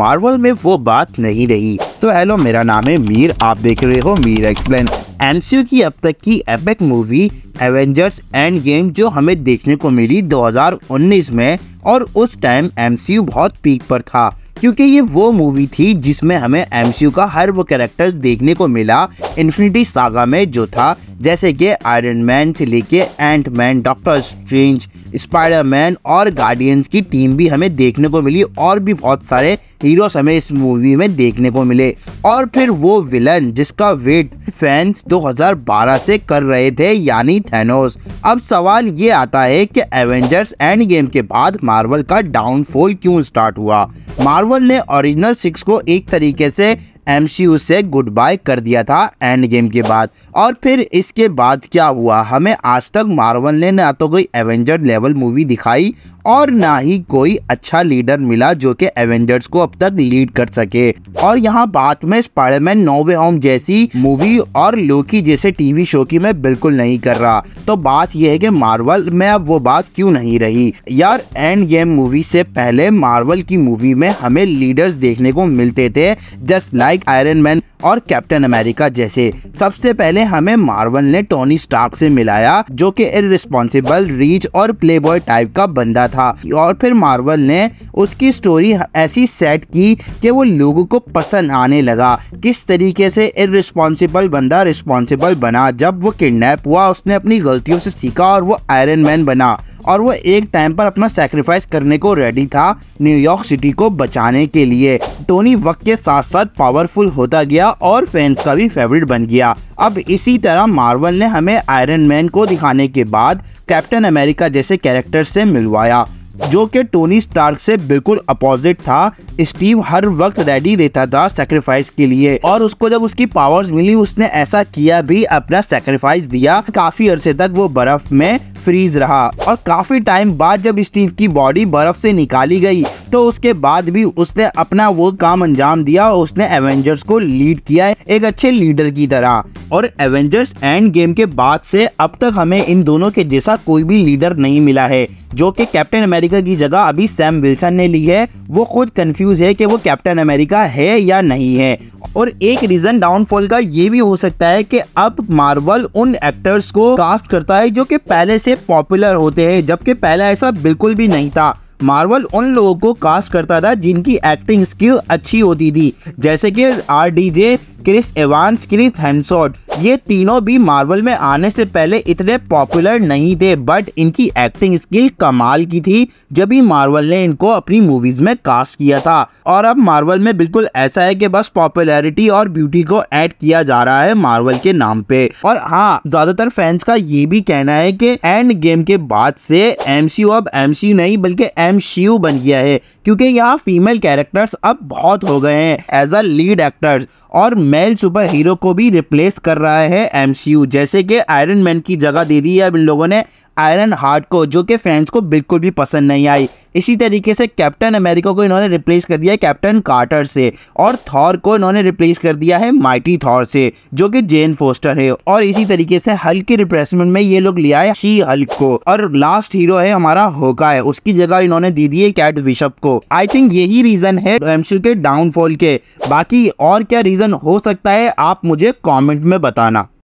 Marvel में वो बात नहीं रही तो हेलो मेरा नाम है मीर आप देख रहे हो मीर एक्सप्लेन एमसीयू की अब तक की epic movie Avengers Endgame जो हमें देखने को मिली 2019 में और उस टाइम एमसीयू बहुत पीक पर था क्योंकि ये वो मूवी थी जिसमें हमें एमसीयू का हर वो कैरेक्टर्स देखने को मिला इन्फिनिटी सागा में जो था जैसे कि आयरन मैन से लेके Ant Man doctor Strange man और गार्डियंस की टीम भी हमें देखने को मिली और भी बहुत सारे हीरोज हमें इस मूवी में देखने को मिले और फिर वो विलन जिसका वेट फैंस 2012 से कर रहे थे यानी थेनोस अब सवाल ये आता है कि एवेंजर्स एंड गेम के बाद मार्वल का डाउनफॉल क्यों स्टार्ट हुआ मार्वल ने ओरिजिनल सिक्स को एक तरीके से यू उसे गुड बाय कर दिया था एंड गेम के बाद और फिर इसके बाद क्या हुआ हमें आज तक मार्वल ने ना तो कोई एवेंजर लेवल मूवी दिखाई और ना ही कोई अच्छा लीडर मिला जो कि एवेंजर्स को अब तक लीड कर सके और यहाँ बात में स्पाइडरमैन नोवे होम जैसी मूवी और लोकी जैसे टीवी शो की मैं बिल्कुल नहीं कर रहा तो बात यह है कि मार्वल में अब वो बात क्यों नहीं रही यार एंड गेम मूवी से पहले मार्वल की मूवी में हमें लीडर्स देखने को मिलते थे जस्ट लाइक आयरन मैन और कैप्टन अमेरिका जैसे सबसे पहले हमें मार्वल ने टोनी स्टार्क से मिलाया जो कि रिस्पॉन्सिबल रीच और प्लेबॉय टाइप का बंदा था और फिर मार्वल ने उसकी स्टोरी ऐसी सेट की कि वो लोगों को पसंद आने लगा किस तरीके से इनरिस्पॉन्सिबल बंदा रिस्पॉन्सिबल बना जब वो किडनैप हुआ उसने अपनी गलतियों से सीखा और वो आयरन मैन बना और वो एक टाइम पर अपना सेक्रीफाइस करने को रेडी था न्यूयॉर्क सिटी को बचाने के लिए टोनी वक्त के साथ साथ पावरफुल होता गया और फैंस का भी फेवरेट बन गया अब इसी तरह मार्वल ने हमें आयरन मैन को दिखाने के बाद कैप्टन अमेरिका जैसे कैरेक्टर से मिलवाया जो कि टोनी स्टार्क से बिल्कुल अपोजिट था स्टीव हर वक्त रेडी रहता था सेक्रीफाइस के लिए और उसको जब उसकी पावर्स मिली उसने ऐसा किया भी अपना सेक्रीफाइस दिया काफी अरसे तक वो बर्फ में फ्रीज रहा और काफी टाइम बाद जब स्टीव की बॉडी बर्फ से निकाली गई तो उसके बाद भी उसने अपना वो काम अंजाम दिया और उसने एवेंजर्स को लीड किया है एक अच्छे लीडर की तरह और एवेंजर्स एंड गेम के बाद से अब तक हमें इन दोनों के जैसा कोई भी लीडर नहीं मिला है जो कि कैप्टन अमेरिका की जगह अभी सैम विल्सन ने ली है वो खुद कंफ्यूज है कि वो कैप्टन अमेरिका है या नहीं है और एक रीजन डाउनफॉल का ये भी हो सकता है कि अब मार्वल उन एक्टर्स को कास्ट करता है जो कि पहले से से पॉपुलर होते हैं जबकि पहले ऐसा बिल्कुल भी नहीं था मार्वल उन लोगों को कास्ट करता था जिनकी एक्टिंग स्किल अच्छी होती थी जैसे कि R D J Chris Evans Chris Hemsworth ये तीनों भी मार्वल में आने से पहले इतने पॉपुलर नहीं थे बट इनकी एक्टिंग स्किल कमाल की थी जब ही मार्वल ने इनको अपनी मूवीज में कास्ट किया था और अब मार्वल में बिल्कुल ऐसा है कि बस पॉपुलैरिटी और ब्यूटी को ऐड किया जा रहा है मार्वल के नाम पे और हाँ ज्यादातर फैंस का ये भी कहना है कि एंड गेम के बाद से एमसीयू अब एमसीयू नहीं बल्कि एम बन गया है क्योंकि यहाँ फीमेल कैरेक्टर्स अब बहुत हो गए हैं एज अ लीड एक्टर्स और मेल सुपर हीरो को भी रिप्लेस कर रहा है एमसीयू जैसे कि आयरन मैन की जगह दे दी है अब इन लोगों ने आयरन हार्ट को जो कि फैंस को बिल्कुल भी पसंद नहीं आई इसी तरीके से कैप्टन अमेरिका को इन्होंने रिप्लेस कर दिया है कैप्टन कार्टर से और थॉर को इन्होंने रिप्लेस कर दिया है माइटी थॉर से जो कि जेन फोस्टर है और इसी तरीके से हल्क के रिप्लेसमेंट में ये लोग लिया है शी हल्क को और लास्ट हीरो है हमारा होका है उसकी जगह इन्होंने दी दी है कैट विशप को आई थिंक यही रीजन है एमसीयू के डाउनफॉल के बाकी और क्या रीजन हो सकता है आप मुझे कॉमेंट में बताना